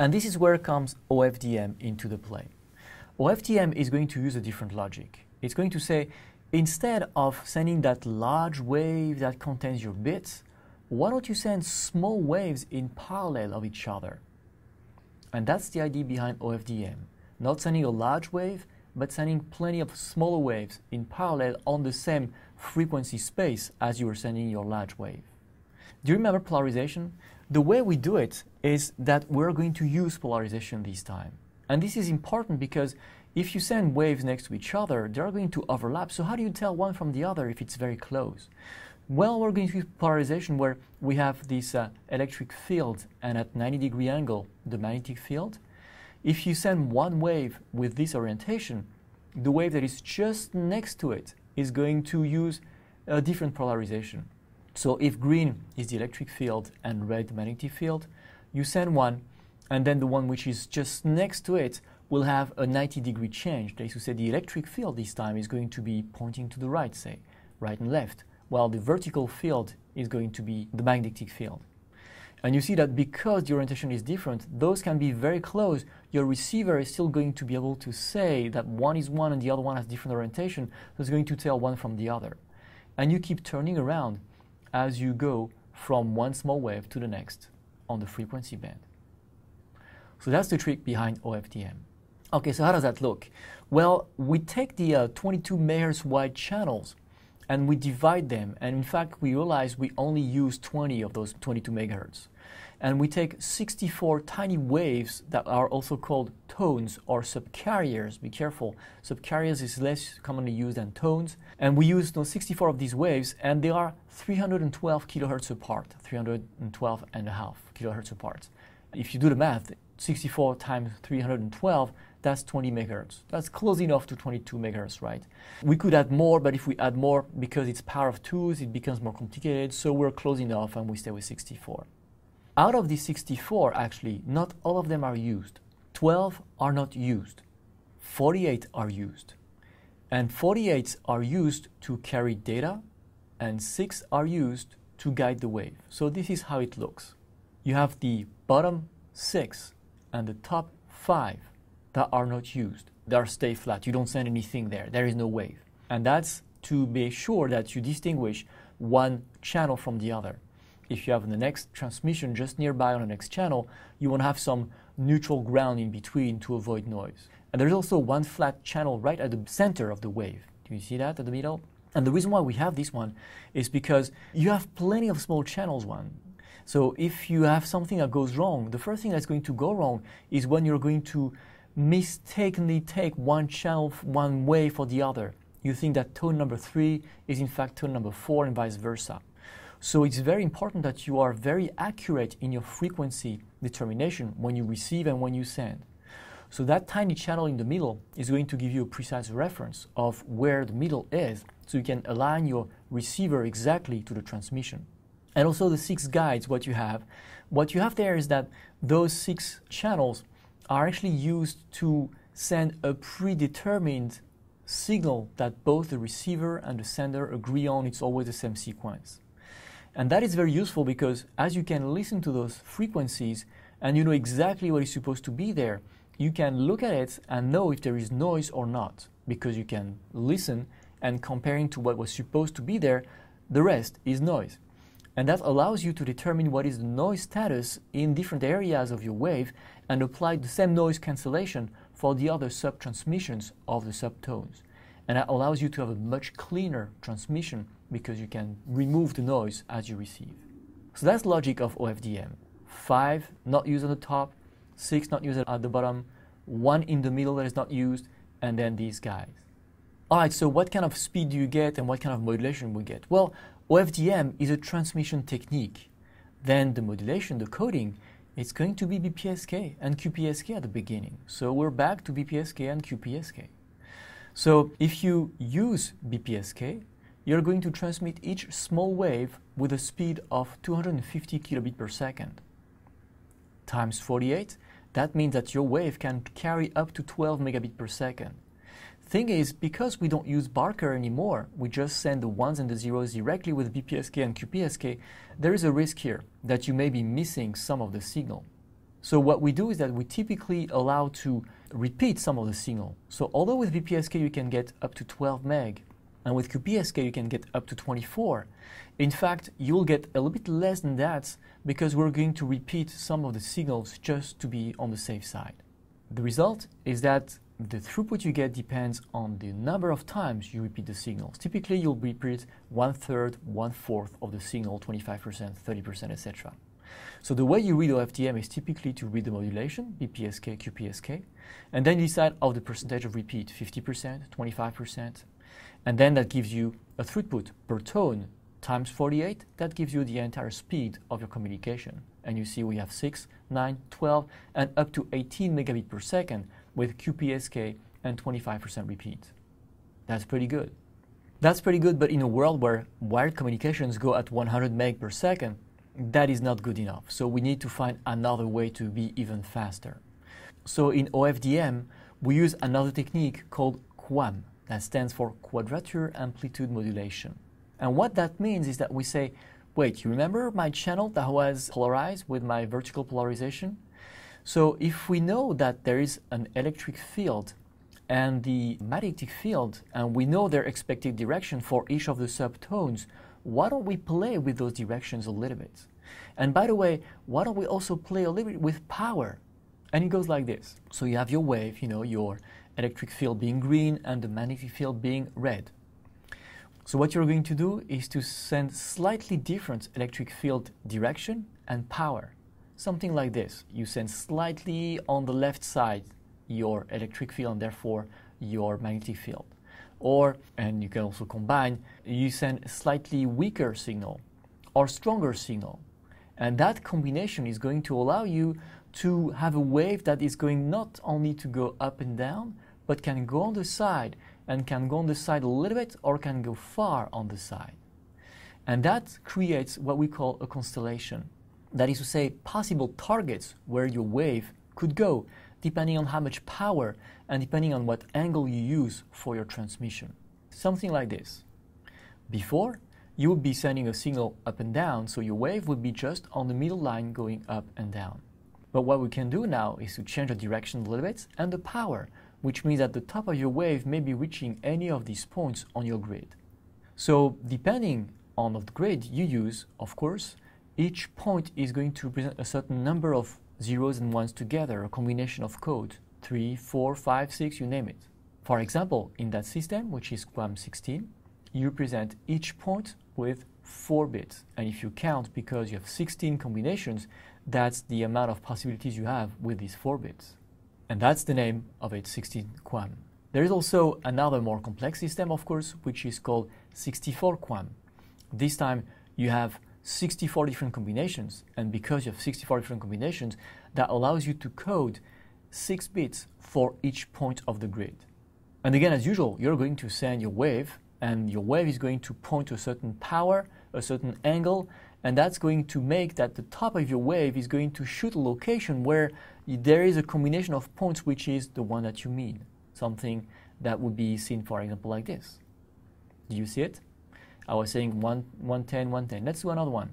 And this is where comes OFDM into the play. OFDM is going to use a different logic. It's going to say, instead of sending that large wave that contains your bits, why don't you send small waves in parallel of each other? And that's the idea behind OFDM. Not sending a large wave, but sending plenty of smaller waves in parallel on the same frequency space as you were sending your large wave. Do you remember polarization? The way we do it is that we're going to use polarization this time. And this is important because if you send waves next to each other, they're going to overlap. So how do you tell one from the other if it's very close? Well, we're going to use polarization where we have this uh, electric field and at 90 degree angle, the magnetic field. If you send one wave with this orientation, the wave that is just next to it is going to use a different polarization. So if green is the electric field and red the magnetic field, you send one, and then the one which is just next to it will have a 90 degree change. That is to say, the electric field this time is going to be pointing to the right, say, right and left, while the vertical field is going to be the magnetic field. And you see that because the orientation is different, those can be very close. Your receiver is still going to be able to say that one is one and the other one has different orientation, so it's going to tell one from the other. And you keep turning around as you go from one small wave to the next on the frequency band. So that's the trick behind OFDM. Okay, so how does that look? Well, we take the uh, 22 megahertz wide channels and we divide them. And in fact, we realize we only use 20 of those 22 megahertz. And we take 64 tiny waves that are also called tones or subcarriers. Be careful, subcarriers is less commonly used than tones. And we use 64 of these waves, and they are 312 kilohertz apart, 312 and a half kilohertz apart. If you do the math, 64 times 312, that's 20 megahertz. That's close enough to 22 megahertz, right? We could add more, but if we add more, because it's power of twos, it becomes more complicated, so we're close enough and we stay with 64. Out of these 64, actually, not all of them are used. 12 are not used, 48 are used. And 48 are used to carry data, and 6 are used to guide the wave. So this is how it looks. You have the bottom 6 and the top 5 that are not used. They are stay flat. You don't send anything there. There is no wave. And that's to be sure that you distinguish one channel from the other. If you have the next transmission just nearby on the next channel, you won't have some neutral ground in between to avoid noise. And there's also one flat channel right at the center of the wave. Do you see that at the middle? And the reason why we have this one is because you have plenty of small channels one. So if you have something that goes wrong, the first thing that's going to go wrong is when you're going to mistakenly take one channel one way for the other. You think that tone number three is in fact tone number four and vice versa. So it's very important that you are very accurate in your frequency determination when you receive and when you send. So that tiny channel in the middle is going to give you a precise reference of where the middle is so you can align your receiver exactly to the transmission. And also the six guides, what you have. What you have there is that those six channels are actually used to send a predetermined signal that both the receiver and the sender agree on. It's always the same sequence. And that is very useful because as you can listen to those frequencies and you know exactly what is supposed to be there, you can look at it and know if there is noise or not because you can listen and comparing to what was supposed to be there, the rest is noise. And that allows you to determine what is the noise status in different areas of your wave and apply the same noise cancellation for the other subtransmissions of the subtones and that allows you to have a much cleaner transmission because you can remove the noise as you receive. So that's logic of OFDM. Five not used on the top, six not used at the bottom, one in the middle that is not used, and then these guys. All right, so what kind of speed do you get and what kind of modulation we get? Well, OFDM is a transmission technique. Then the modulation, the coding, it's going to be BPSK and QPSK at the beginning. So we're back to BPSK and QPSK. So if you use BPSK, you're going to transmit each small wave with a speed of 250 kilobit per second. Times 48, that means that your wave can carry up to 12 megabit per second. Thing is, because we don't use Barker anymore, we just send the ones and the zeros directly with BPSK and QPSK, there is a risk here that you may be missing some of the signal. So what we do is that we typically allow to repeat some of the signal. So although with VPSK you can get up to 12 meg, and with QPSK you can get up to 24, in fact you'll get a little bit less than that because we're going to repeat some of the signals just to be on the safe side. The result is that the throughput you get depends on the number of times you repeat the signals. Typically you'll repeat one-third, one-fourth of the signal, 25%, 30%, etc. So the way you read OFDM is typically to read the modulation, BPSK, QPSK, and then decide of oh, the percentage of repeat, 50%, 25%, and then that gives you a throughput per tone times 48, that gives you the entire speed of your communication. And you see we have 6, 9, 12, and up to 18 megabit per second with QPSK and 25% repeat. That's pretty good. That's pretty good, but in a world where wired communications go at 100 meg per second, that is not good enough. So we need to find another way to be even faster. So in OFDM, we use another technique called QAM, that stands for Quadrature Amplitude Modulation. And what that means is that we say, wait, you remember my channel that was polarized with my vertical polarization? So if we know that there is an electric field and the magnetic field, and we know their expected direction for each of the subtones, why don't we play with those directions a little bit? And by the way, why don't we also play a little bit with power? And it goes like this. So you have your wave, you know, your electric field being green and the magnetic field being red. So what you're going to do is to send slightly different electric field direction and power. Something like this. You send slightly on the left side your electric field and therefore your magnetic field or, and you can also combine, you send a slightly weaker signal or stronger signal. And that combination is going to allow you to have a wave that is going not only to go up and down, but can go on the side and can go on the side a little bit or can go far on the side. And that creates what we call a constellation. That is to say, possible targets where your wave could go depending on how much power and depending on what angle you use for your transmission. Something like this. Before, you would be sending a signal up and down, so your wave would be just on the middle line going up and down. But what we can do now is to change the direction a little bit and the power, which means that the top of your wave may be reaching any of these points on your grid. So depending on the grid you use, of course, each point is going to represent a certain number of zeros and ones together, a combination of code, 3, 4, 5, 6, you name it. For example, in that system, which is QAM16, you represent each point with 4 bits. And if you count because you have 16 combinations, that's the amount of possibilities you have with these 4 bits. And that's the name of its 16 QAM. There is also another more complex system, of course, which is called 64 QAM. This time you have 64 different combinations. And because you have 64 different combinations, that allows you to code six bits for each point of the grid. And again, as usual, you're going to send your wave, and your wave is going to point to a certain power, a certain angle, and that's going to make that the top of your wave is going to shoot a location where there is a combination of points which is the one that you mean. Something that would be seen, for example, like this. Do you see it? I was saying one, 110, 110. Let's do another one.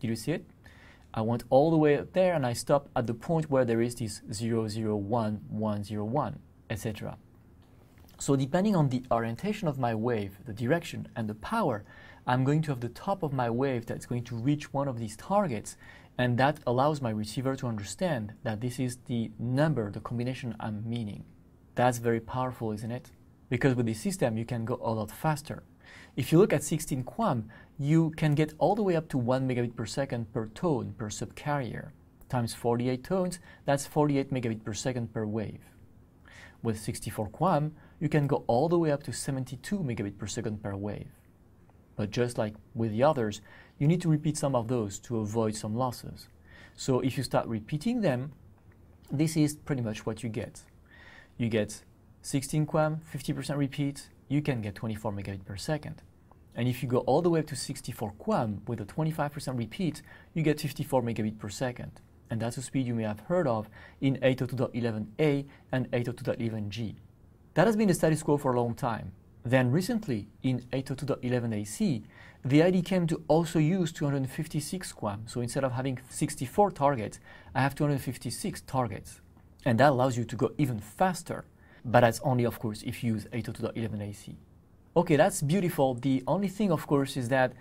Did you see it? I went all the way up there and I stopped at the point where there is this 0, 0, 1, 1, 0, 1, etc. So depending on the orientation of my wave, the direction, and the power, I'm going to have the top of my wave that's going to reach one of these targets, and that allows my receiver to understand that this is the number, the combination I'm meaning. That's very powerful, isn't it? because with this system you can go a lot faster. If you look at 16 QAM, you can get all the way up to 1 megabit per second per tone per subcarrier. Times 48 tones, that's 48 megabit per second per wave. With 64 QAM, you can go all the way up to 72 megabit per second per wave. But just like with the others, you need to repeat some of those to avoid some losses. So if you start repeating them, this is pretty much what you get. You get 16 QAM, 50% repeat, you can get 24 megabit per second. And if you go all the way up to 64 QAM with a 25% repeat, you get 54 megabit per second. And that's a speed you may have heard of in 802.11a and 802.11g. That has been the status quo for a long time. Then recently, in 802.11ac, the ID came to also use 256 QAM, so instead of having 64 targets, I have 256 targets. And that allows you to go even faster but that's only, of course, if you use 802.11ac. Okay, that's beautiful. The only thing, of course, is that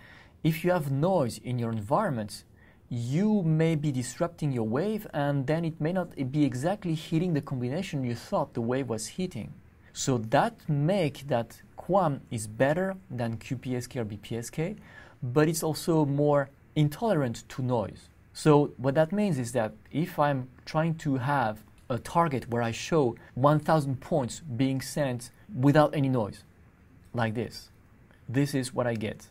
if you have noise in your environment, you may be disrupting your wave and then it may not be exactly hitting the combination you thought the wave was hitting. So that make that QAM is better than QPSK or BPSK, but it's also more intolerant to noise. So what that means is that if I'm trying to have a target where I show 1000 points being sent without any noise, like this. This is what I get.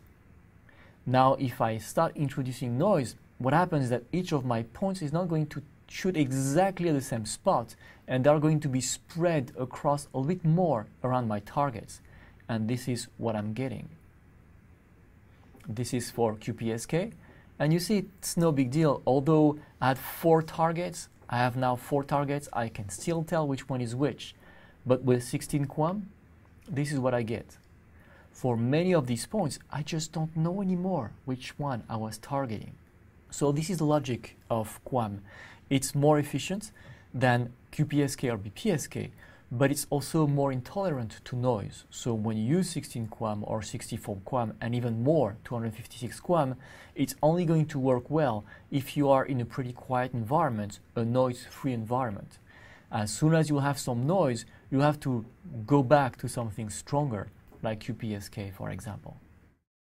Now if I start introducing noise, what happens is that each of my points is not going to shoot exactly at the same spot and they're going to be spread across a bit more around my targets. And this is what I'm getting. This is for QPSK. And you see, it's no big deal. Although I had four targets, I have now four targets. I can still tell which one is which. But with 16 quam, this is what I get. For many of these points, I just don't know anymore which one I was targeting. So this is the logic of quam. It's more efficient than QPSK or BPSK, but it's also more intolerant to noise. So when you use 16 QAM or 64 QAM and even more 256 QAM, it's only going to work well if you are in a pretty quiet environment, a noise-free environment. As soon as you have some noise, you have to go back to something stronger, like QPSK, for example.